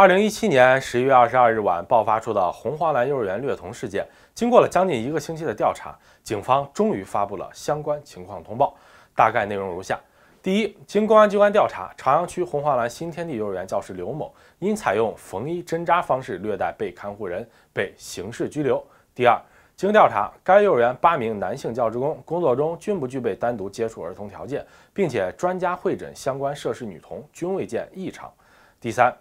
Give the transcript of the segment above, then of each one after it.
二零一七年十一月二十二日晚爆发出的红黄蓝幼儿园虐童事件，经过了将近一个星期的调查，警方终于发布了相关情况通报，大概内容如下：第一，经公安机关调查，朝阳区红黄蓝新天地幼儿园教师刘某因采用缝衣针扎方式虐待被看护人，被刑事拘留。第二，经调查，该幼儿园八名男性教职工工作中均不具备单独接触儿童条件，并且专家会诊相关涉事女童均未见异常。第三。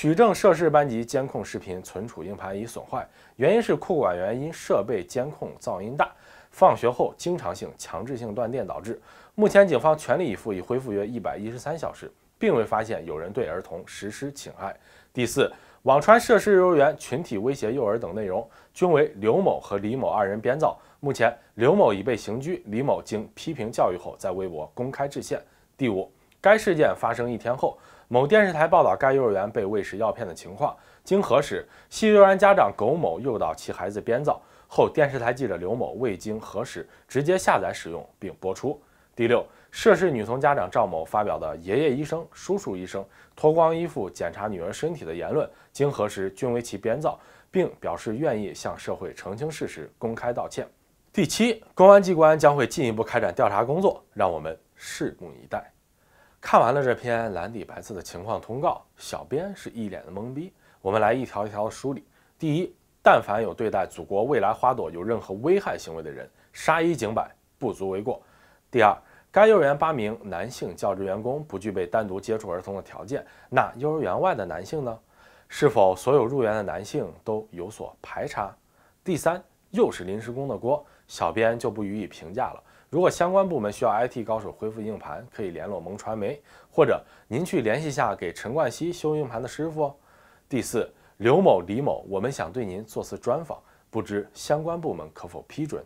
取证涉事班级监控视频存储硬盘已损坏，原因是库管员因设备监控噪音大，放学后经常性强制性断电导致。目前警方全力以赴已恢复约一百一十三小时，并未发现有人对儿童实施侵害。第四，网传涉事幼儿园群体威胁幼儿等内容，均为刘某和李某二人编造。目前刘某已被刑拘，李某经批评教育后在微博公开致歉。第五，该事件发生一天后。某电视台报道该幼儿园被喂食药片的情况，经核实，系幼儿园家长苟某诱导其孩子编造。后，电视台记者刘某未经核实，直接下载使用并播出。第六，涉事女童家长赵某发表的“爷爷医生、叔叔医生脱光衣服检查女儿身体”的言论，经核实均为其编造，并表示愿意向社会澄清事实、公开道歉。第七，公安机关将会进一步开展调查工作，让我们拭目以待。看完了这篇蓝底白字的情况通告，小编是一脸的懵逼。我们来一条一条梳理：第一，但凡有对待祖国未来花朵有任何危害行为的人，杀一儆百不足为过。第二，该幼儿园八名男性教职员工不具备单独接触儿童的条件，那幼儿园外的男性呢？是否所有入园的男性都有所排查？第三，又是临时工的锅，小编就不予以评价了。如果相关部门需要 IT 高手恢复硬盘，可以联络蒙传媒，或者您去联系下给陈冠希修硬盘的师傅。第四，刘某、李某，我们想对您做次专访，不知相关部门可否批准？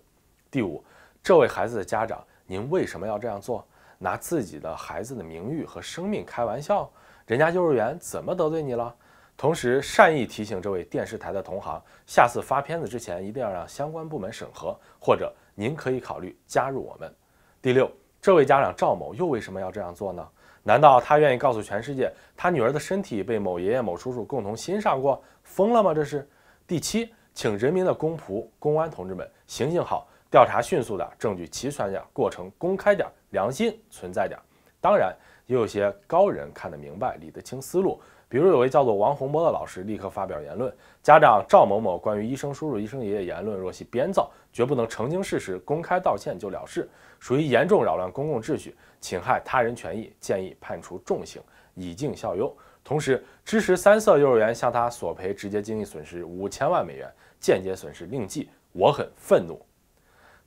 第五，这位孩子的家长，您为什么要这样做？拿自己的孩子的名誉和生命开玩笑？人家幼儿园怎么得罪你了？同时，善意提醒这位电视台的同行，下次发片子之前一定要让相关部门审核，或者。您可以考虑加入我们。第六，这位家长赵某又为什么要这样做呢？难道他愿意告诉全世界他女儿的身体被某爷爷某叔叔共同欣赏过？疯了吗？这是。第七，请人民的公仆公安同志们，行行好，调查迅速点，证据齐全点，过程公开点，良心存在点。当然，也有些高人看得明白，理得清思路。比如有位叫做王洪波的老师立刻发表言论，家长赵某某关于医生叔叔、医生爷爷言论若系编造，绝不能澄清事实、公开道歉就了事，属于严重扰乱公共秩序、侵害他人权益，建议判处重刑以儆效尤。同时支持三色幼儿园向他索赔直接经济损失五千万美元，间接损失另计。我很愤怒。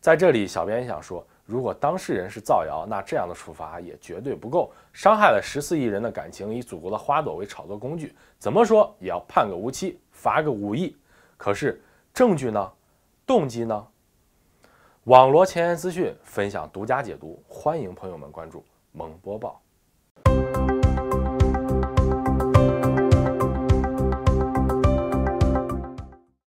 在这里，小编也想说。如果当事人是造谣，那这样的处罚也绝对不够，伤害了十四亿人的感情，以祖国的花朵为炒作工具，怎么说也要判个无期，罚个五亿。可是证据呢？动机呢？网罗前沿资讯，分享独家解读，欢迎朋友们关注蒙播报。